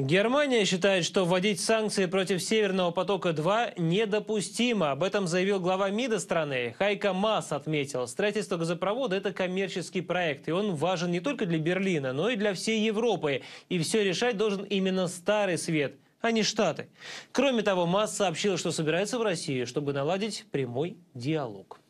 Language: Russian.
Германия считает, что вводить санкции против «Северного потока-2» недопустимо. Об этом заявил глава МИДа страны. Хайка Мас отметил, строительство газопровода – это коммерческий проект, и он важен не только для Берлина, но и для всей Европы. И все решать должен именно Старый Свет, а не Штаты. Кроме того, Мас сообщил, что собирается в Россию, чтобы наладить прямой диалог.